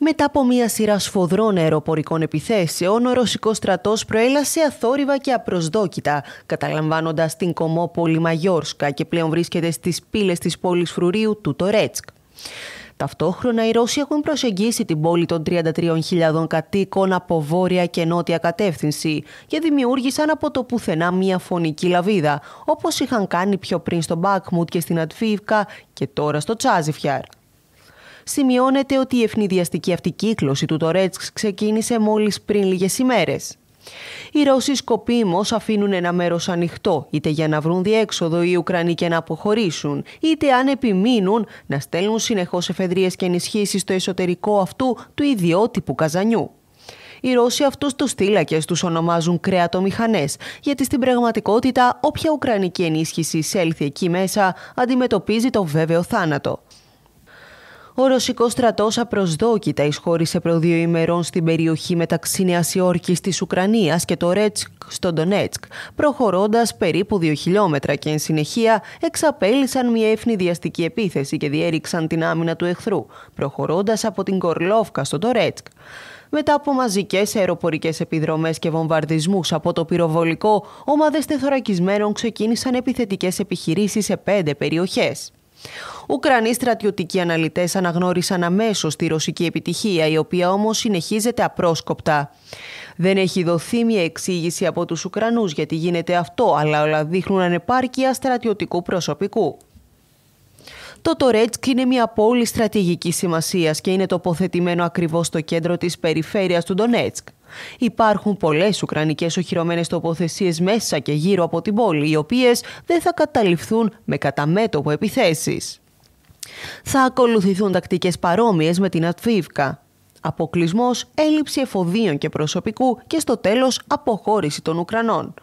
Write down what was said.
Μετά από μία σειρά σφοδρών αεροπορικών επιθέσεων, ο ρωσικός στρατός προέλασε αθόρυβα και απροσδόκητα, καταλαμβάνοντας την κομμόπολη Μαγιόρσκα και πλέον βρίσκεται στις πύλες της πόλης Φρουρίου του Τορέτσκ. Ταυτόχρονα, οι Ρώσοι έχουν προσεγγίσει την πόλη των 33.000 κατοίκων από βόρεια και νότια κατεύθυνση και δημιούργησαν από το πουθενά μία φωνική λαβίδα, όπως είχαν κάνει πιο πριν στο Μπάκμουτ και στην Ατφίβκα και τώρα στο Τσάζιφιαρ σημειώνεται ότι η ευνηδιαστική αυτή κύκλωση του Τορέτσκ ξεκίνησε μόλις πριν λίγες ημέρες. Οι Ρώσοι σκοπίμως αφήνουν ένα μέρος ανοιχτό, είτε για να βρουν διέξοδο οι Ουκρανοί και να αποχωρήσουν, είτε αν επιμείνουν να στέλνουν συνεχώς εφεδρίες και ενισχύσεις στο εσωτερικό αυτού του ιδιότυπου καζανιού. Οι Ρώσοι αυτούς τους θύλακες τους ονομάζουν κρεατομηχανές, γιατί στην πραγματικότητα όποια ουκρανική ενίσχυση εισέλθει εκεί μέσα αντιμετωπίζει το βέβαιο θάνατο. Ο ρωσικό στρατός απροσδόκητα εισχώρησε προ δύο ημερών στην περιοχή μεταξύ Νέας Υόρκης της Ουκρανίας και το Ρέτσκ στο Ντονέτσκ, προχωρώντας περίπου δύο χιλιόμετρα και εν συνεχεία εξαπέλυσαν μια ευνηδιαστική επίθεση και διέριξαν την άμυνα του εχθρού, προχωρώντας από την Κορλόφκα στο Ντονέτσκ. Μετά από μαζικές αεροπορικές επιδρομές και βομβαρδισμούς από το πυροβολικό, ομάδες τεθωρακισμένων ξεκίνησαν επιθετικές επιχειρήσεις σε πέντε περιοχές. Ουκρανοί στρατιωτικοί αναλυτές αναγνώρισαν αμέσως τη ρωσική επιτυχία, η οποία όμως συνεχίζεται απρόσκοπτα. Δεν έχει δοθεί μια εξήγηση από τους Ουκρανούς γιατί γίνεται αυτό, αλλά όλα δείχνουν ανεπάρκεια στρατιωτικού προσωπικού το Τορέτσκ είναι μια πόλη στρατηγικής σημασίας και είναι τοποθετημένο ακριβώς στο κέντρο της περιφέρειας του Ντονέτσκ. Υπάρχουν πολλές ουκρανικές οχυρωμένες τοποθεσίες μέσα και γύρω από την πόλη, οι οποίες δεν θα καταληφθούν με καταμέτωπο επιθέσεις. Θα ακολουθηθούν τακτικές παρόμοιες με την Ατφίβκα. Αποκλεισμός, έλλειψη εφοδίων και προσωπικού και στο τέλος αποχώρηση των Ουκρανών.